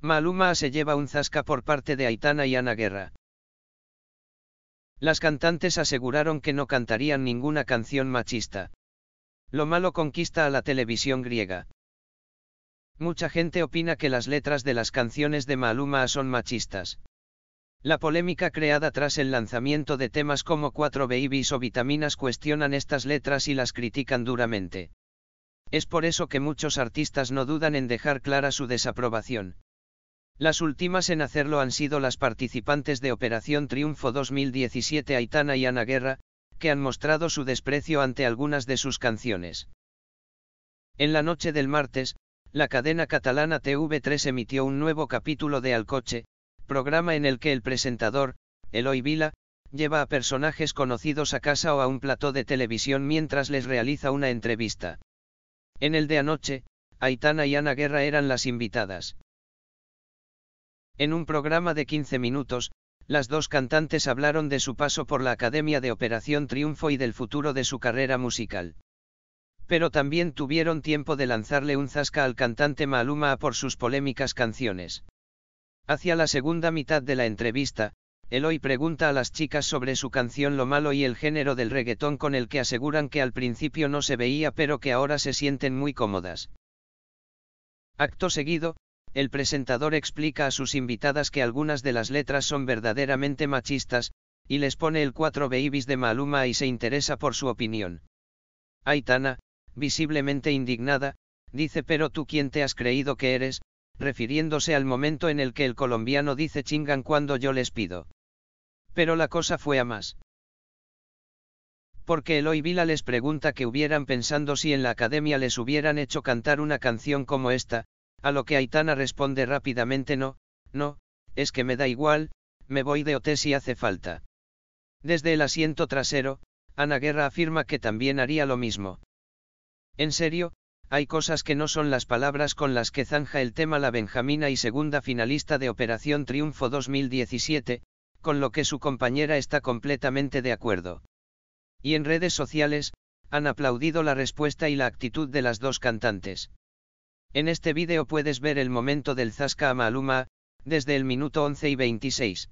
Maluma se lleva un zasca por parte de Aitana y Ana Guerra. Las cantantes aseguraron que no cantarían ninguna canción machista. Lo malo conquista a la televisión griega. Mucha gente opina que las letras de las canciones de Maluma son machistas. La polémica creada tras el lanzamiento de temas como 4 Babies o Vitaminas cuestionan estas letras y las critican duramente. Es por eso que muchos artistas no dudan en dejar clara su desaprobación. Las últimas en hacerlo han sido las participantes de Operación Triunfo 2017 Aitana y Ana Guerra, que han mostrado su desprecio ante algunas de sus canciones. En la noche del martes, la cadena catalana TV3 emitió un nuevo capítulo de Alcoche, programa en el que el presentador, Eloy Vila, lleva a personajes conocidos a casa o a un plató de televisión mientras les realiza una entrevista. En el de anoche, Aitana y Ana Guerra eran las invitadas. En un programa de 15 minutos, las dos cantantes hablaron de su paso por la Academia de Operación Triunfo y del futuro de su carrera musical. Pero también tuvieron tiempo de lanzarle un zasca al cantante Maluma por sus polémicas canciones. Hacia la segunda mitad de la entrevista, Eloy pregunta a las chicas sobre su canción Lo Malo y el género del reggaetón con el que aseguran que al principio no se veía pero que ahora se sienten muy cómodas. Acto seguido, el presentador explica a sus invitadas que algunas de las letras son verdaderamente machistas, y les pone el 4 babies de Maluma y se interesa por su opinión. Aitana, visiblemente indignada, dice pero tú quién te has creído que eres, refiriéndose al momento en el que el colombiano dice chingan cuando yo les pido. Pero la cosa fue a más. Porque Eloy Vila les pregunta que hubieran pensando si en la academia les hubieran hecho cantar una canción como esta, a lo que Aitana responde rápidamente no, no, es que me da igual, me voy de OT si hace falta. Desde el asiento trasero, Ana Guerra afirma que también haría lo mismo. En serio, hay cosas que no son las palabras con las que zanja el tema la Benjamina y segunda finalista de Operación Triunfo 2017, con lo que su compañera está completamente de acuerdo. Y en redes sociales, han aplaudido la respuesta y la actitud de las dos cantantes. En este vídeo puedes ver el momento del Zasca Amaluma, Maluma, desde el minuto 11 y 26.